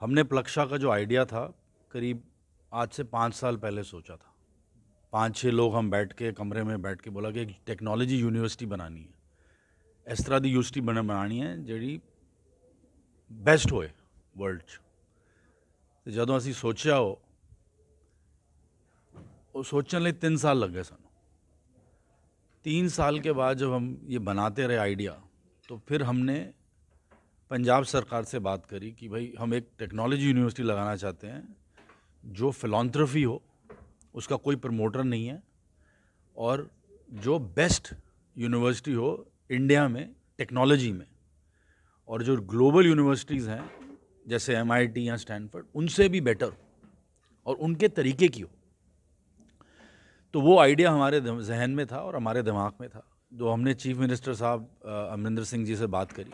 हमने प्लक्शा का जो आइडिया था करीब आज से पाँच साल पहले सोचा था पाँच छः लोग हम बैठ के कमरे में बैठ के बोला कि एक टेक्नोलॉजी यूनिवर्सिटी बनानी है इस तरह की यूनिवर्सिटी बना बनानी है जी बेस्ट होए वर्ल्ड 'ਚ तो असी सोचा हो ਸੋਚਿਆ सोचने लिए तीन साल लग गए ਲੱਗੇ तीन साल के बाद जब हम ये बनाते रहे आइडिया तो फिर हमने पंजाब सरकार से बात करी कि भाई हम एक टेक्नोलॉजी यूनिवर्सिटी लगाना चाहते हैं जो फिलॉन्थ्रफी हो उसका कोई प्रमोटर नहीं है और जो बेस्ट यूनिवर्सिटी हो इंडिया में टेक्नोलॉजी में और जो ग्लोबल यूनिवर्सिटीज़ हैं जैसे एम या स्टैनफर्ड उनसे भी बेटर हो और उनके तरीके की हो तो वो आइडिया हमारे जहन में था और हमारे दिमाग में था जो तो हमने चीफ मिनिस्टर साहब अमरिंदर सिंह जी से बात करी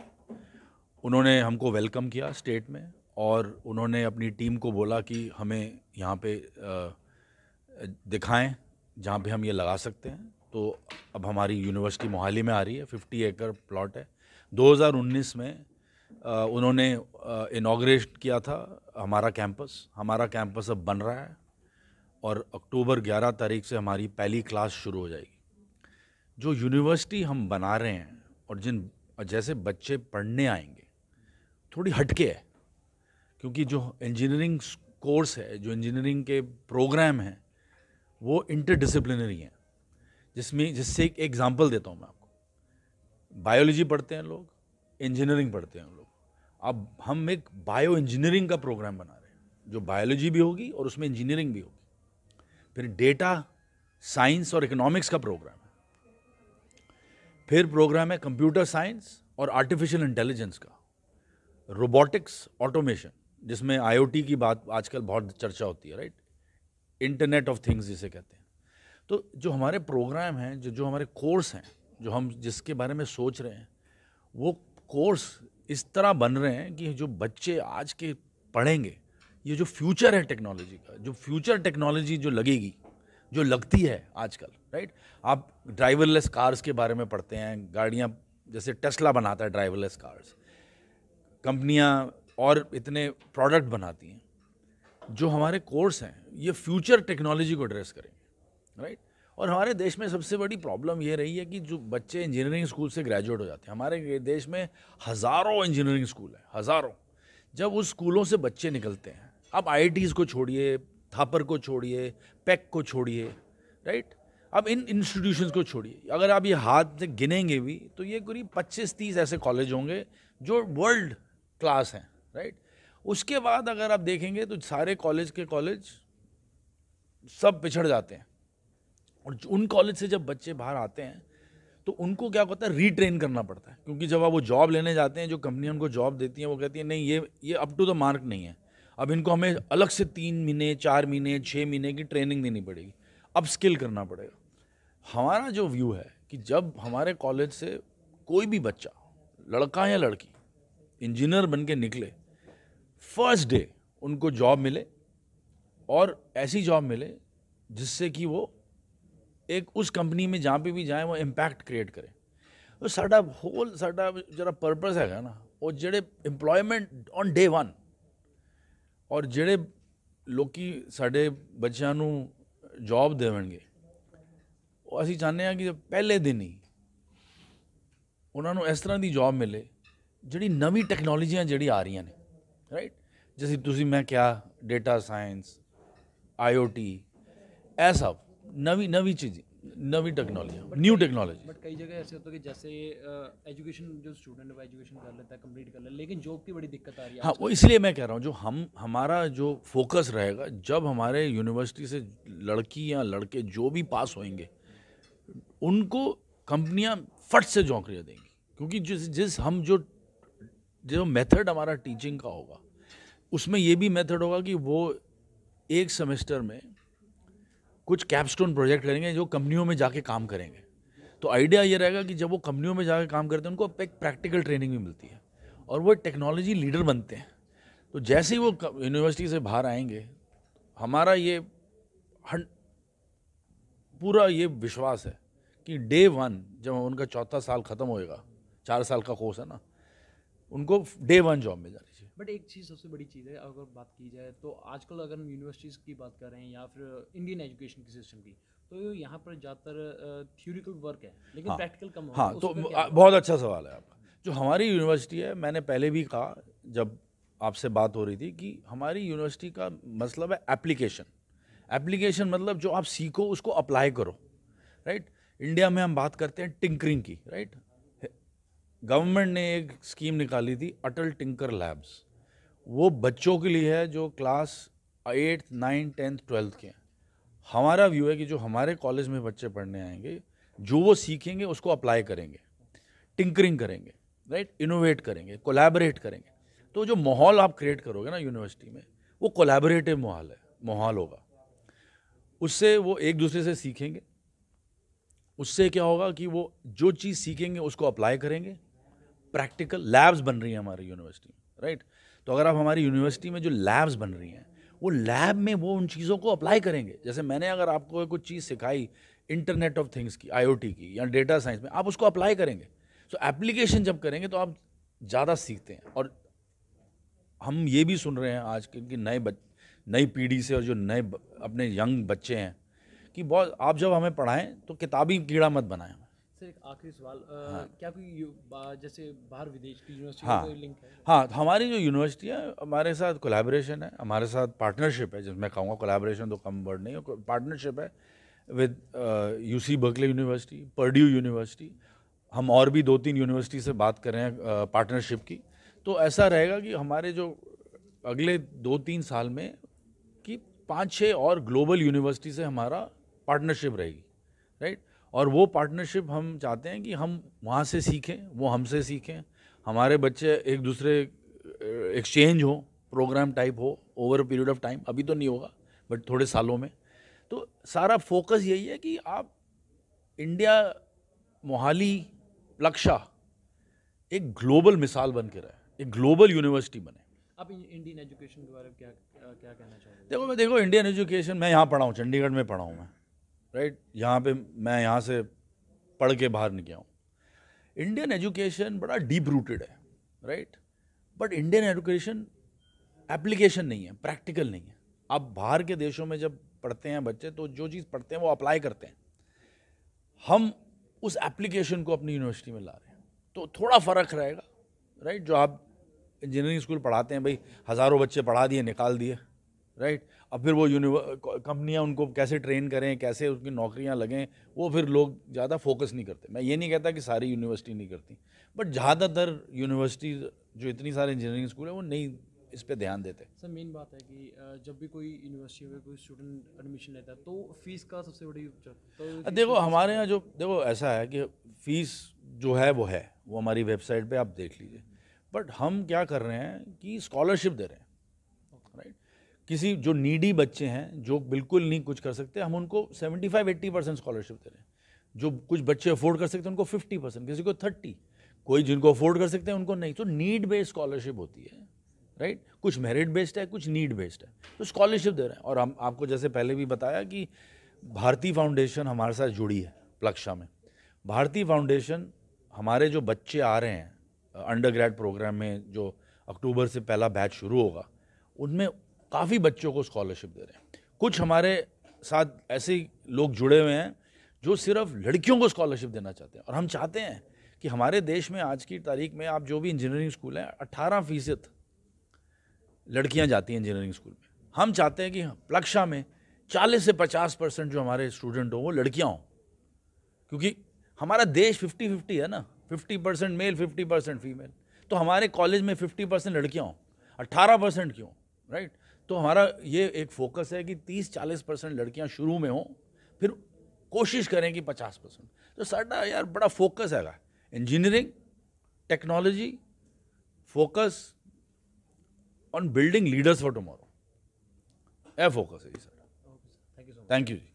उन्होंने हमको वेलकम किया स्टेट में और उन्होंने अपनी टीम को बोला कि हमें यहाँ पे दिखाएं जहाँ पे हम ये लगा सकते हैं तो अब हमारी यूनिवर्सिटी मोहाली में आ रही है फिफ्टी एकर प्लॉट है 2019 में उन्होंने इनाग्रेट किया था हमारा कैंपस हमारा कैंपस अब बन रहा है और अक्टूबर 11 तारीख से हमारी पहली क्लास शुरू हो जाएगी जो यूनिवर्सिटी हम बना रहे हैं और जिन जैसे बच्चे पढ़ने आएंगे थोड़ी हटके है क्योंकि जो इंजीनियरिंग कोर्स है जो इंजीनियरिंग के प्रोग्राम हैं वो इंटरडिसिप्लिनरी हैं जिसमें जिससे एक एग्ज़ाम्पल देता हूँ मैं आपको बायोलॉजी पढ़ते हैं लोग इंजीनियरिंग पढ़ते हैं लोग अब हम एक बायो इंजीनियरिंग का प्रोग्राम बना रहे हैं जो बायोलॉजी भी होगी और उसमें इंजीनियरिंग भी होगी फिर डेटा साइंस और इकोनॉमिक्स का प्रोग्राम है फिर प्रोग्राम है कंप्यूटर साइंस और आर्टिफिशियल इंटेलिजेंस का रोबोटिक्स ऑटोमेशन जिसमें आईओटी की बात आजकल बहुत चर्चा होती है राइट इंटरनेट ऑफ थिंग्स जिसे कहते हैं तो जो हमारे प्रोग्राम हैं जो जो हमारे कोर्स हैं जो हम जिसके बारे में सोच रहे हैं वो कोर्स इस तरह बन रहे हैं कि जो बच्चे आज के पढ़ेंगे ये जो फ्यूचर है टेक्नोलॉजी का जो फ्यूचर टेक्नोलॉजी जो लगेगी जो लगती है आजकल राइट आप ड्राइवरलेस कार्स के बारे में पढ़ते हैं गाड़ियाँ जैसे टेस्ला बनाता है ड्राइवरलेस कार्स कंपनियाँ और इतने प्रोडक्ट बनाती हैं जो हमारे कोर्स हैं ये फ्यूचर टेक्नोलॉजी को एड्रेस करेंगे राइट और हमारे देश में सबसे बड़ी प्रॉब्लम ये रही है कि जो बच्चे इंजीनियरिंग स्कूल से ग्रेजुएट हो जाते हैं हमारे देश में हज़ारों इंजीनियरिंग स्कूल हैं हज़ारों जब उस स्कूलों से बच्चे निकलते हैं अब आई को छोड़िए थापर को छोड़िए पैक e को छोड़िए राइट अब इन इंस्टीट्यूशंस को छोड़िए अगर आप ये हाथ से गिनेंगे भी तो ये करीब 25-30 ऐसे कॉलेज होंगे जो वर्ल्ड क्लास हैं राइट उसके बाद अगर आप देखेंगे तो सारे कॉलेज के कॉलेज सब पिछड़ जाते हैं और उन कॉलेज से जब बच्चे बाहर आते हैं तो उनको क्या होता है रीट्रेन करना पड़ता है क्योंकि जब आप वो जॉब लेने जाते हैं जो कंपनी उनको जॉब देती है वो कहती है नहीं ये ये अप टू द मार्क नहीं है अब इनको हमें अलग से तीन महीने चार महीने छः महीने की ट्रेनिंग देनी पड़ेगी अब स्किल करना पड़ेगा हमारा जो व्यू है कि जब हमारे कॉलेज से कोई भी बच्चा लड़का या लड़की इंजीनियर बन के निकले फर्स्ट डे उनको जॉब मिले और ऐसी जॉब मिले जिससे कि वो एक उस कंपनी में जहाँ पे भी जाएँ वो इम्पैक्ट क्रिएट करें तो साडा होल साडा जरा पर्पस है ना वो ਜਿਹੜੇ इम्प्लॉयमेंट ऑन डे वन और जड़े लोग साढ़े बच्चों जॉब ਜੌਬ ਦੇਵਣਗੇ असं चाहते हैं हाँ कि पहले दिन ही उन्होंने इस तरह की जॉब मिले जी नवी टेक्नोलॉजियाँ जी आ रही ने राइट जैसे तुम मैं क्या data science I O T A सब नवी नवी टेक्नोलॉजी न्यू टेक्नोलॉजी बट कई जगह ऐसे होता है कि जैसे एजुकेशन जो स्टूडेंट है एजुकेशन कर लेता है कंप्लीट कर लेता है लेकिन जॉब की बड़ी दिक्कत आ रही है हाँ वो इसलिए मैं कह रहा हूँ जो हम हमारा जो फोकस रहेगा जब हमारे यूनिवर्सिटी से लड़की या लड़के जो भी पास होंगे उनको कंपनियाँ फट से नौकरियाँ देंगी क्योंकि जिस जिस हम जो जो मेथड हमारा टीचिंग का होगा उसमें ये भी मेथड होगा कि वो एक सेमेस्टर में कुछ कैपस्टोन प्रोजेक्ट करेंगे जो कंपनियों में जाके काम करेंगे तो आइडिया ये रहेगा कि जब वो कंपनियों में जाके काम करते हैं उनको एक प्रैक्टिकल ट्रेनिंग भी मिलती है और वो टेक्नोलॉजी लीडर बनते हैं तो जैसे ही वो यूनिवर्सिटी से बाहर आएंगे हमारा ये पूरा ये विश्वास है कि डे वन जब उनका चौथा साल ख़त्म होएगा चार साल का कोर्स है ना उनको डे वन जॉब मिल जाती चाहिए बट एक चीज़ सबसे बड़ी चीज़ है अगर बात की जाए तो आजकल अगर हम यूनिवर्सिटीज़ की बात कर रहे हैं या फिर इंडियन एजुकेशन की सिस्टम की तो यहाँ पर ज़्यादातर थ्योरिकल वर्क है लेकिन हाँ, प्रैक्टिकल कम हाँ तो बहुत अच्छा सवाल है आपका जो हमारी यूनिवर्सिटी है मैंने पहले भी कहा जब आपसे बात हो रही थी कि हमारी यूनिवर्सिटी का मतलब है एप्लीकेशन एप्लीकेशन मतलब जो आप सीखो उसको अप्लाई करो राइट इंडिया में हम बात करते हैं टिंकरिंग की राइट गवर्नमेंट ने एक स्कीम निकाली थी अटल टिंकर लैब्स वो बच्चों के लिए है जो class eighth ninth tenth twelfth के हैं हमारा व्यू है कि जो हमारे कॉलेज में बच्चे पढ़ने आएंगे जो वो सीखेंगे उसको अप्लाई करेंगे टिंकरिंग करेंगे राइट इनोवेट करेंगे कोलैबोरेट करेंगे तो जो माहौल आप क्रिएट करोगे ना यूनिवर्सिटी में वो कोलैबोरेटिव माहौल है माहौल होगा उससे वो एक दूसरे से सीखेंगे उससे क्या होगा कि वो जो चीज़ सीखेंगे उसको अप्लाई करेंगे प्रैक्टिकल लैब्स बन रही हैं हमारी यूनिवर्सिटी में राइट तो अगर आप हमारी यूनिवर्सिटी में जो लैब्स बन रही हैं वो लैब में वो उन चीज़ों को अप्लाई करेंगे जैसे मैंने अगर आपको कुछ चीज़ सिखाई इंटरनेट ऑफ थिंग्स की आईओटी की या डेटा साइंस में आप उसको अप्लाई करेंगे सो एप्लीकेशन जब करेंगे तो आप ज़्यादा सीखते हैं और हम ये भी सुन रहे हैं आज के कि नए बच नई पीढ़ी से और जो नए अपने यंग बच्चे हैं कि बहुत आप जब हमें पढ़ाएं तो किताबी कीड़ा मत बनाएं सर एक आखिरी सवाल हाँ। क्या कोई जैसे बाहर विदेश की यूनिवर्सिटी हाँ, लिंक है हाँ तो हमारी जो यूनिवर्सिटी है हमारे साथ कोलैबोरेशन है हमारे साथ पार्टनरशिप है जिसमें कहूँगा कोलैबोरेशन तो कम वर्ड नहीं है पार्टनरशिप है with U C Berkeley university Purdue university हम और भी दो तीन यूनिवर्सिटी से बात कर रहे हैं पार्टनरशिप की तो ऐसा रहेगा कि हमारे जो अगले दो तीन साल में कि पाँच छः और ग्लोबल यूनिवर्सिटी से हमारा पार्टनरशिप रहेगी राइट right? और वो पार्टनरशिप हम चाहते हैं कि हम वहाँ से सीखें वो हमसे सीखें हमारे बच्चे एक दूसरे एक्सचेंज हो प्रोग्राम टाइप हो ओवर पीरियड ऑफ टाइम अभी तो नहीं होगा बट थोड़े सालों में तो सारा फोकस यही है कि आप इंडिया मोहाली लक्षा एक ग्लोबल मिसाल बन के रहे एक ग्लोबल यूनिवर्सिटी बने आप इंडियन एजुकेशन के बारे में क्या क्या कहना चाहते हैं देखो मैं देखो इंडियन एजुकेशन मैं यहाँ पढ़ा हूँ चंडीगढ़ में पढ़ा हूँ मैं राइट यहाँ पे मैं यहाँ से पढ़ के बाहर निकला हूँ इंडियन एजुकेशन बड़ा डीप रूटेड है right but Indian education application नहीं है प्रैक्टिकल नहीं है आप बाहर के देशों में जब पढ़ते हैं बच्चे तो जो चीज़ पढ़ते हैं वो अप्लाई करते हैं हम उस एप्लीकेशन को अपनी यूनिवर्सिटी में ला रहे हैं तो थोड़ा फ़र्क रहेगा राइट जो आप इंजीनियरिंग स्कूल पढ़ाते हैं भाई हज़ारों बच्चे पढ़ा दिए निकाल दिए राइट right? अब फिर वो कंपनियाँ उनको कैसे ट्रेन करें कैसे उनकी नौकरियाँ लगें वो फिर लोग ज़्यादा फोकस नहीं करते मैं ये नहीं कहता कि सारी यूनिवर्सिटी नहीं करती बट ज़्यादातर यूनिवर्सिटी जो इतनी सारे इंजीनियरिंग स्कूल है वो नहीं इस पर ध्यान देते सर मेन बात है कि जब भी कोई यूनिवर्सिटी में कोई स्टूडेंट एडमिशन लेता है तो फीस का सबसे बड़ी तो देखो हमारे यहाँ जो देखो ऐसा है कि फीस जो है वो है वो हमारी वेबसाइट पे आप देख लीजिए बट हम क्या कर रहे हैं कि स्कॉलरशिप दे रहे हैं राइट किसी जो नीडी बच्चे हैं जो बिल्कुल नहीं कुछ कर सकते हम उनको 75-80 परसेंट स्कॉलरशिप दे रहे हैं जो कुछ बच्चे अफोर्ड कर सकते हैं उनको 50 परसेंट किसी को 30 कोई जिनको अफोर्ड कर सकते हैं उनको नहीं तो नीड बेस्ड स्कॉलरशिप होती है राइट right? कुछ मेरिट बेस्ड है कुछ नीड बेस्ड है तो स्कॉलरशिप दे रहे हैं और हम आपको जैसे पहले भी बताया कि भारती फाउंडेशन हमारे साथ जुड़ी है प्लक्षा में भारती फाउंडेशन हमारे जो बच्चे आ रहे हैं अंडर ग्रेड प्रोग्राम में जो अक्टूबर से पहला बैच शुरू होगा उनमें काफ़ी बच्चों को स्कॉलरशिप दे रहे हैं कुछ हमारे साथ ऐसे लोग जुड़े हुए हैं जो सिर्फ लड़कियों को स्कॉलरशिप देना चाहते हैं और हम चाहते हैं कि हमारे देश में आज की तारीख में आप जो भी इंजीनियरिंग स्कूल हैं अट्ठारह फीसद लड़कियाँ जाती हैं इंजीनियरिंग स्कूल में हम चाहते हैं कि प्लक्षा में चालीस से पचास परसेंट जो हमारे स्टूडेंट हों वो लड़कियाँ हों क्योंकि हमारा देश फिफ्टी फिफ्टी है ना fifty percent male fifty percent female तो हमारे कॉलेज में फिफ्टी परसेंट लड़कियाँ हों अट्ठारह परसेंट क्यों राइट तो हमारा ये एक फोकस है कि 30-40 परसेंट लड़कियां शुरू में हों फिर कोशिश करें कि 50 परसेंट तो साडा यार बड़ा फोकस हैगा engineering technology focus on building leaders for tomorrow है ਫੋਕਸ ਹੈ ਜੀ सर थैंक यू जी